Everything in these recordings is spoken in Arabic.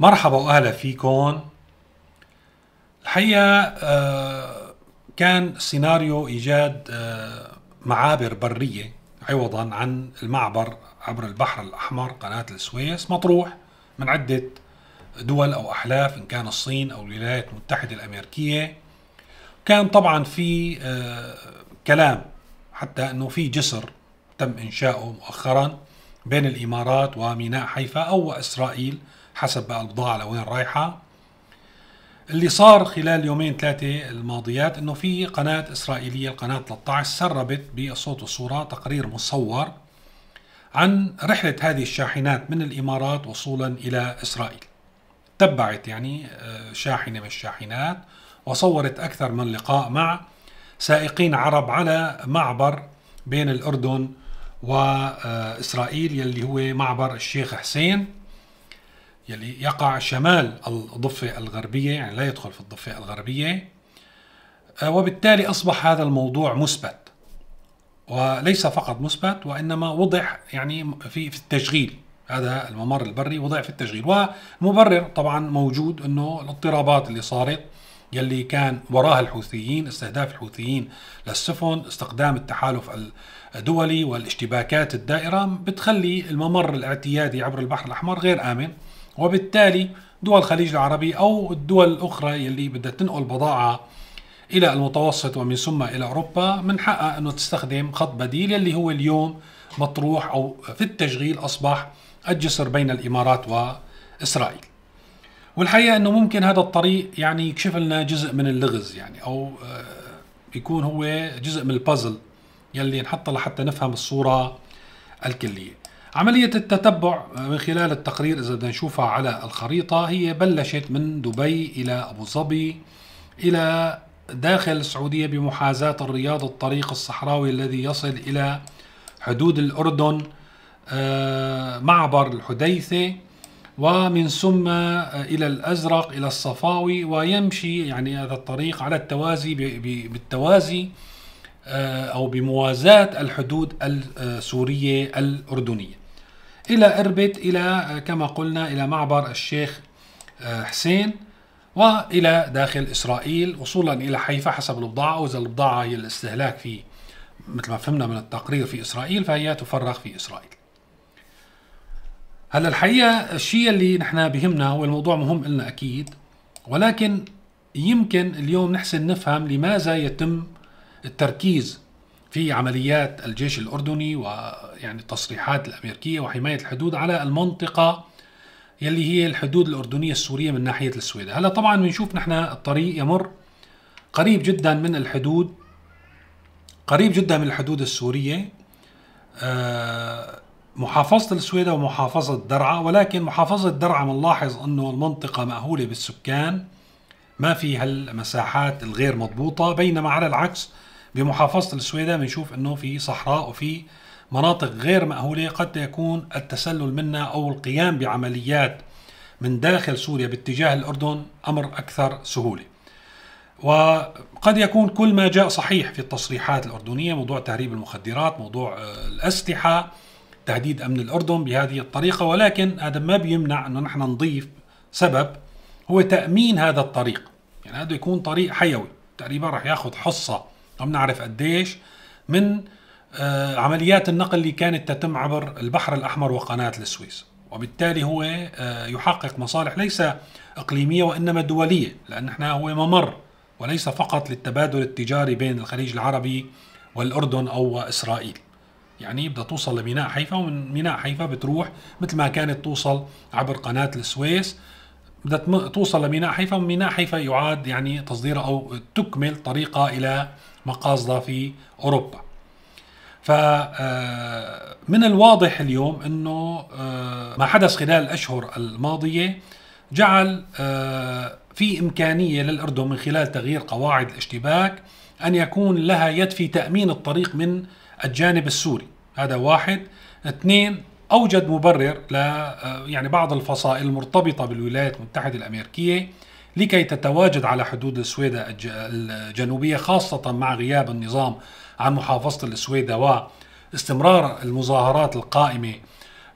مرحبا واهلا فيكم الحقيقه آه، كان سيناريو ايجاد آه، معابر بريه عوضا عن المعبر عبر البحر الاحمر قناه السويس مطروح من عده دول او احلاف ان كان الصين او الولايات المتحده الامريكيه كان طبعا في آه، كلام حتى انه في جسر تم انشاؤه مؤخرا بين الامارات وميناء حيفا او اسرائيل حسب بقى البضاعة لوين رايحة اللي صار خلال يومين ثلاثة الماضيات انه في قناة اسرائيلية القناة 13 سربت بالصوت والصورة تقرير مصور عن رحلة هذه الشاحنات من الامارات وصولا الى اسرائيل. تبعت يعني آه، شاحنة من الشاحنات وصورت اكثر من لقاء مع سائقين عرب على معبر بين الاردن واسرائيل يلي هو معبر الشيخ حسين يلي يقع شمال الضفة الغربية يعني لا يدخل في الضفة الغربية آه، وبالتالي أصبح هذا الموضوع مثبت وليس فقط مثبت وإنما وضع يعني في, في التشغيل هذا الممر البري وضع في التشغيل والمبرر طبعا موجود أنه الاضطرابات اللي صارت يلي كان وراها الحوثيين استهداف الحوثيين للسفن استخدام التحالف الدولي والاشتباكات الدائرة بتخلي الممر الاعتيادي عبر البحر الأحمر غير آمن وبالتالي دول الخليج العربي أو الدول الأخرى يلي بدها تنقل بضاعة إلى المتوسط ومن ثم إلى أوروبا من حقها أنه تستخدم خط بديل يلي هو اليوم مطروح أو في التشغيل أصبح الجسر بين الإمارات وإسرائيل والحقيقة أنه ممكن هذا الطريق يعني يكشف لنا جزء من اللغز يعني أو آه، يكون هو جزء من البازل يلي نحطه لحتى نفهم الصورة الكلية عملية التتبع من خلال التقرير إذا بدنا نشوفها على الخريطة هي بلشت من دبي إلى أبو ظبي إلى داخل السعودية بمحاذاة الرياض الطريق الصحراوي الذي يصل إلى حدود الأردن آه، معبر الحديثة ومن ثم آه، إلى الأزرق إلى الصفاوي ويمشي يعني هذا الطريق على التوازي بالتوازي آه، أو بموازاة الحدود السورية الأردنية إلى إربد إلى آه، كما قلنا إلى معبر الشيخ آه، حسين وإلى داخل إسرائيل وصولا إلى حيفا حسب البضاعة وإذا البضاعة هي الاستهلاك في مثل ما فهمنا من التقرير في إسرائيل فهي تفرغ في إسرائيل هلا الحقيقة الشيء اللي نحن بهمنا هو الموضوع مهم لنا أكيد ولكن يمكن اليوم نحسن نفهم لماذا يتم التركيز في عمليات الجيش الأردني ويعني التصريحات الأمريكية وحماية الحدود على المنطقة يلي هي الحدود الأردنية السورية من ناحية السويداء هلا طبعا بنشوف نحن الطريق يمر قريب جدا من الحدود قريب جدا من الحدود السورية آه، محافظة السويداء ومحافظة درعا ولكن محافظة درعا بنلاحظ أنه المنطقة مأهولة بالسكان ما في هالمساحات الغير مضبوطة بينما على العكس بمحافظه السويدة بنشوف انه في صحراء وفي مناطق غير مأهوله قد يكون التسلل منها او القيام بعمليات من داخل سوريا باتجاه الاردن امر اكثر سهوله. وقد يكون كل ما جاء صحيح في التصريحات الاردنيه موضوع تهريب المخدرات، موضوع آه، الاسلحه، تهديد امن الاردن بهذه الطريقه ولكن هذا ما بيمنع انه نحن نضيف سبب هو تامين هذا الطريق، يعني هذا يكون طريق حيوي، تقريبا راح ياخذ حصه وبنعرف قديش من آه، عمليات النقل اللي كانت تتم عبر البحر الأحمر وقناة السويس وبالتالي هو آه، يحقق مصالح ليس إقليمية وإنما دولية لأن احنا هو ممر وليس فقط للتبادل التجاري بين الخليج العربي والأردن أو إسرائيل يعني بدها توصل لميناء حيفا ومن ميناء حيفا بتروح مثل ما كانت توصل عبر قناة السويس بدها توصل لميناء حيفا ومن ميناء حيفا يعاد يعني تصديرها أو تكمل طريقها إلى مقاصدها في أوروبا فمن آه، الواضح اليوم أنه آه، ما حدث خلال الأشهر الماضية جعل آه، في إمكانية للأردن من خلال تغيير قواعد الاشتباك أن يكون لها يد في تأمين الطريق من الجانب السوري هذا واحد اثنين أوجد مبرر ل يعني بعض الفصائل المرتبطة بالولايات المتحدة الأمريكية لكي تتواجد على حدود السويدة الجنوبية خاصة مع غياب النظام عن محافظة السويدة واستمرار المظاهرات القائمة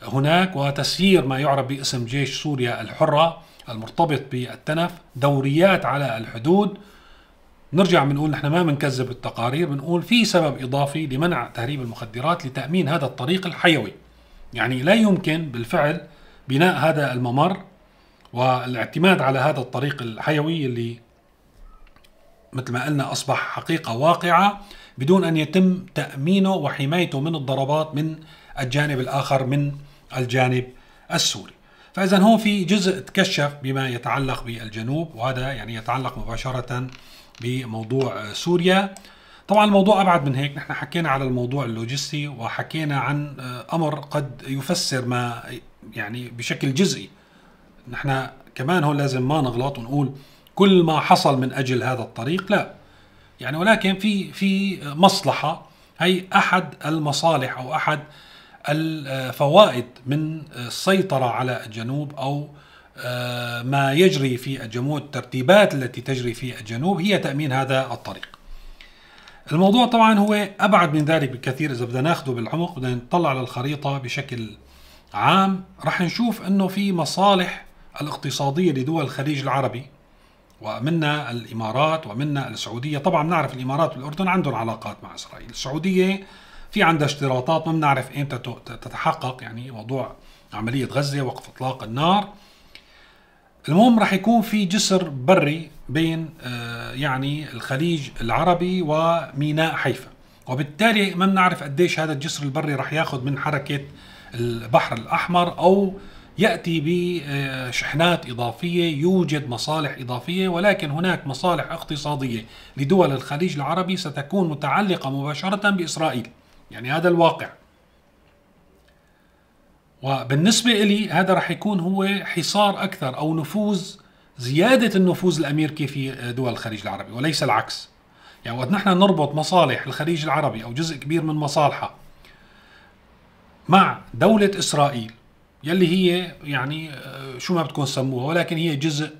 هناك وتسيير ما يعرف باسم جيش سوريا الحرة المرتبط بالتنف دوريات على الحدود نرجع بنقول نحن ما بنكذب التقارير بنقول في سبب إضافي لمنع تهريب المخدرات لتأمين هذا الطريق الحيوي يعني لا يمكن بالفعل بناء هذا الممر والاعتماد على هذا الطريق الحيوي اللي مثل ما قلنا أصبح حقيقة واقعة بدون أن يتم تأمينه وحمايته من الضربات من الجانب الآخر من الجانب السوري فإذا هون في جزء تكشف بما يتعلق بالجنوب وهذا يعني يتعلق مباشرة بموضوع سوريا طبعا الموضوع أبعد من هيك نحن حكينا على الموضوع اللوجستي وحكينا عن أمر قد يفسر ما يعني بشكل جزئي نحن كمان هون لازم ما نغلط ونقول كل ما حصل من اجل هذا الطريق لا يعني ولكن في في مصلحه هي احد المصالح او احد الفوائد من السيطره على الجنوب او آه، ما يجري في الجنوب الترتيبات التي تجري في الجنوب هي تامين هذا الطريق. الموضوع طبعا هو ابعد من ذلك بكثير اذا بدنا ناخذه بالعمق بدنا نطلع على الخريطه بشكل عام رح نشوف انه في مصالح الاقتصادية لدول الخليج العربي ومنها الإمارات ومنها السعودية طبعا نعرف الإمارات والأردن عندهم علاقات مع إسرائيل السعودية في عندها اشتراطات ما بنعرف إمتى تتحقق يعني موضوع عملية غزة وقف إطلاق النار المهم راح يكون في جسر بري بين آه، يعني الخليج العربي وميناء حيفا وبالتالي ما بنعرف قديش هذا الجسر البري راح ياخذ من حركه البحر الاحمر او ياتي بشحنات اضافيه يوجد مصالح اضافيه ولكن هناك مصالح اقتصاديه لدول الخليج العربي ستكون متعلقه مباشره باسرائيل يعني هذا الواقع وبالنسبه لي هذا راح يكون هو حصار اكثر او نفوذ زياده النفوذ الامريكي في دول الخليج العربي وليس العكس يعني وقت نحن نربط مصالح الخليج العربي او جزء كبير من مصالحه مع دوله اسرائيل يلي هي يعني آه، شو ما بتكون سموها ولكن هي جزء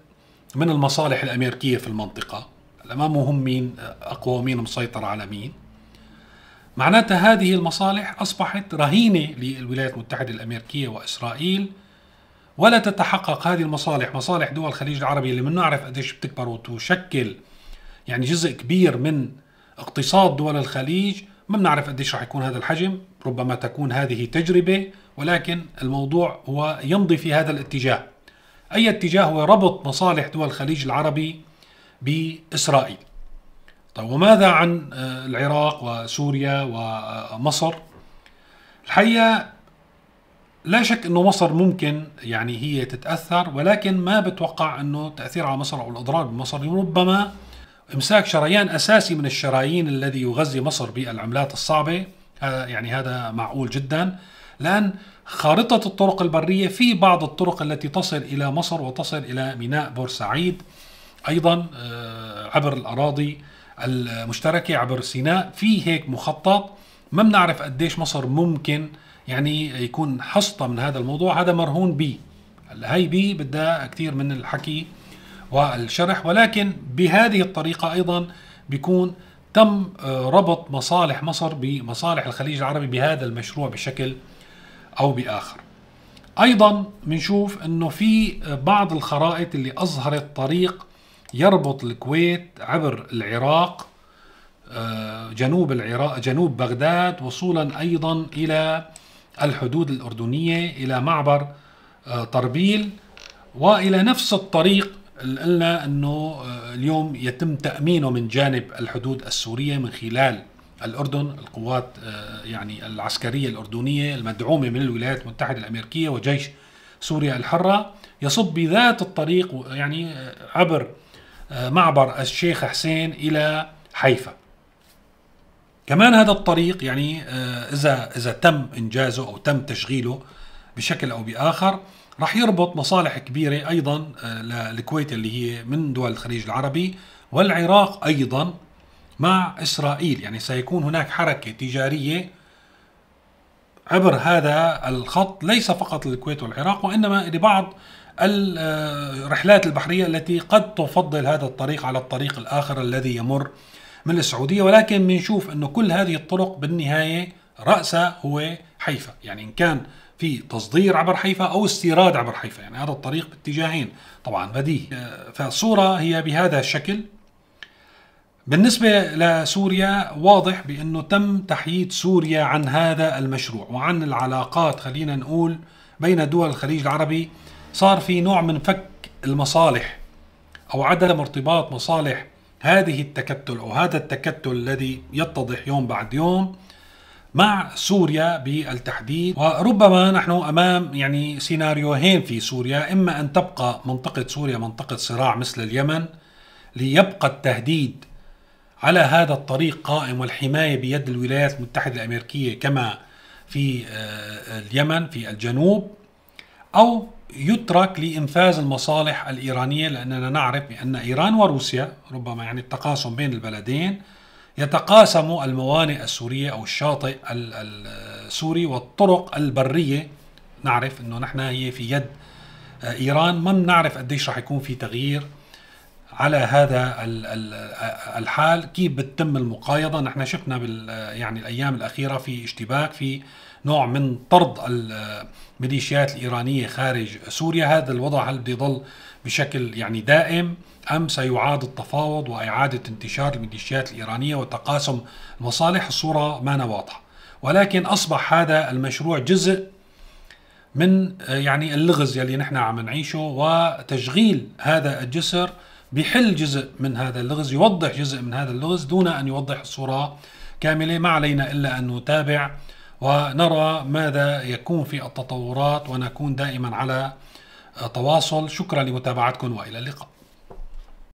من المصالح الأمريكية في المنطقة ما مهم مين آه، أقوى ومين مسيطر على مين معناتها هذه المصالح أصبحت رهينة للولايات المتحدة الأمريكية وإسرائيل ولا تتحقق هذه المصالح مصالح دول الخليج العربي اللي بنعرف قديش بتكبر وتشكل يعني جزء كبير من اقتصاد دول الخليج ما بنعرف قديش رح يكون هذا الحجم ربما تكون هذه تجربة ولكن الموضوع هو يمضي في هذا الاتجاه أي اتجاه هو ربط مصالح دول الخليج العربي بإسرائيل طيب وماذا عن آه، العراق وسوريا ومصر الحقيقة لا شك أنه مصر ممكن يعني هي تتأثر ولكن ما بتوقع أنه تأثير على مصر أو الإضرار بمصر ربما امساك شريان اساسي من الشرايين الذي يغذي مصر بالعملات الصعبه آه، يعني هذا معقول جدا لان خارطه الطرق البريه في بعض الطرق التي تصل الى مصر وتصل الى ميناء بورسعيد ايضا آه، عبر الاراضي المشتركه عبر سيناء في هيك مخطط ما بنعرف قديش مصر ممكن يعني يكون حصتها من هذا الموضوع هذا مرهون به هي بي بدها كثير من الحكي والشرح ولكن بهذه الطريقة أيضا بيكون تم آه، ربط مصالح مصر بمصالح الخليج العربي بهذا المشروع بشكل أو بآخر أيضا بنشوف أنه في بعض الخرائط اللي أظهرت طريق يربط الكويت عبر العراق آه، جنوب العراق جنوب بغداد وصولا أيضا إلى الحدود الأردنية إلى معبر آه، طربيل والى نفس الطريق قلنا انه آه، اليوم يتم تامينه من جانب الحدود السوريه من خلال الاردن القوات آه، يعني العسكريه الاردنيه المدعومه من الولايات المتحده الامريكيه وجيش سوريا الحره يصب بذات الطريق يعني آه، عبر معبر الشيخ حسين الى حيفا كمان هذا الطريق يعني اذا اذا تم انجازه او تم تشغيله بشكل او باخر راح يربط مصالح كبيرة أيضا آه، للكويت اللي هي من دول الخليج العربي والعراق أيضا مع إسرائيل يعني سيكون هناك حركة تجارية عبر هذا الخط ليس فقط للكويت والعراق وإنما لبعض آه، الرحلات البحرية التي قد تفضل هذا الطريق على الطريق الآخر الذي يمر من السعودية ولكن بنشوف أنه كل هذه الطرق بالنهاية رأسها هو حيفا يعني إن كان في تصدير عبر حيفا او استيراد عبر حيفا يعني هذا الطريق باتجاهين طبعا بديهي فالصوره هي بهذا الشكل بالنسبة لسوريا واضح بأنه تم تحييد سوريا عن هذا المشروع وعن العلاقات خلينا نقول بين دول الخليج العربي صار في نوع من فك المصالح أو عدم ارتباط مصالح هذه التكتل أو هذا التكتل الذي يتضح يوم بعد يوم مع سوريا بالتحديد وربما نحن امام يعني سيناريوهين في سوريا اما ان تبقى منطقه سوريا منطقه صراع مثل اليمن ليبقى التهديد على هذا الطريق قائم والحمايه بيد الولايات المتحده الامريكيه كما في آه، اليمن في الجنوب او يترك لانفاذ المصالح الايرانيه لاننا نعرف بان ايران وروسيا ربما يعني التقاسم بين البلدين يتقاسم الموانئ السورية أو الشاطئ السوري والطرق البرية نعرف أنه نحن هي في يد آه، إيران ما بنعرف قديش رح يكون في تغيير على هذا آه، الحال كيف بتتم المقايضة نحن شفنا بال آه، يعني الأيام الأخيرة في اشتباك في نوع من طرد الميليشيات الإيرانية خارج سوريا هذا الوضع هل بده يضل بشكل يعني دائم أم سيعاد التفاوض وإعادة انتشار الميليشيات الإيرانية وتقاسم المصالح الصورة ما واضحة ولكن أصبح هذا المشروع جزء من آه، يعني اللغز يلي نحن عم نعيشه وتشغيل هذا الجسر بحل جزء من هذا اللغز يوضح جزء من هذا اللغز دون أن يوضح الصورة كاملة ما علينا إلا أن نتابع ونرى ماذا يكون في التطورات ونكون دائما على آه، تواصل شكرا لمتابعتكم والى اللقاء